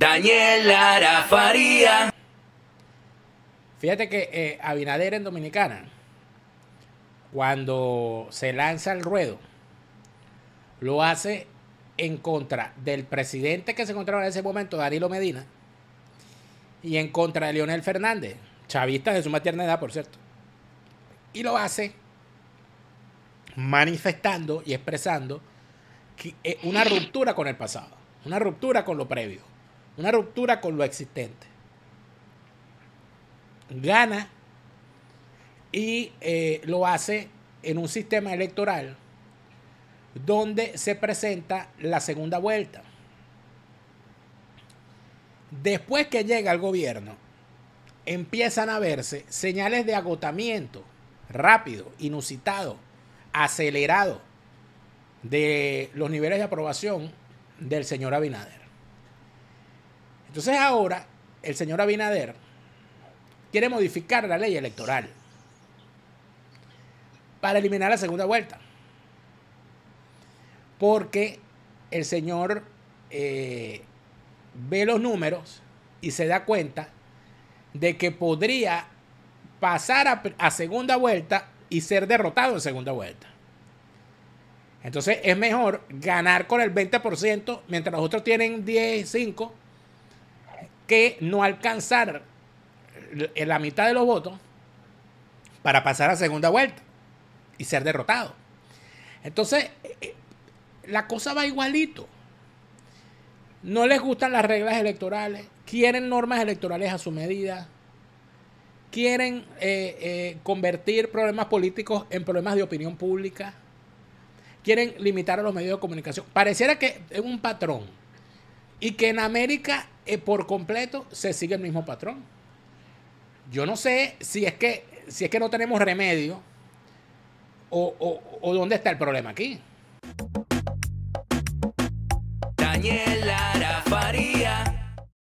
Daniel Arafaría. Fíjate que eh, Abinader en Dominicana, cuando se lanza el ruedo, lo hace en contra del presidente que se encontraba en ese momento, Darilo Medina, y en contra de Leonel Fernández, chavista de su maternidad, por cierto. Y lo hace manifestando y expresando eh, una ruptura con el pasado, una ruptura con lo previo una ruptura con lo existente. Gana y eh, lo hace en un sistema electoral donde se presenta la segunda vuelta. Después que llega el gobierno, empiezan a verse señales de agotamiento rápido, inusitado, acelerado de los niveles de aprobación del señor Abinader. Entonces ahora el señor Abinader quiere modificar la ley electoral para eliminar la segunda vuelta. Porque el señor eh, ve los números y se da cuenta de que podría pasar a, a, segunda vuelta y ser derrotado en segunda vuelta. Entonces es mejor ganar con el 20% mientras los otros tienen 10, 5 que no alcanzar la mitad de los votos para pasar a segunda vuelta y ser derrotado. Entonces, eh, eh, la cosa va igualito. No les gustan las reglas electorales, quieren normas electorales a su medida, quieren eh, convertir problemas políticos en problemas de opinión pública, quieren limitar a los medios de comunicación. Pareciera que es un patrón y que en América eh, por completo se sigue el mismo patrón. Yo no sé si es que, si es que no tenemos remedio o, o, o dónde está el problema aquí. Daniel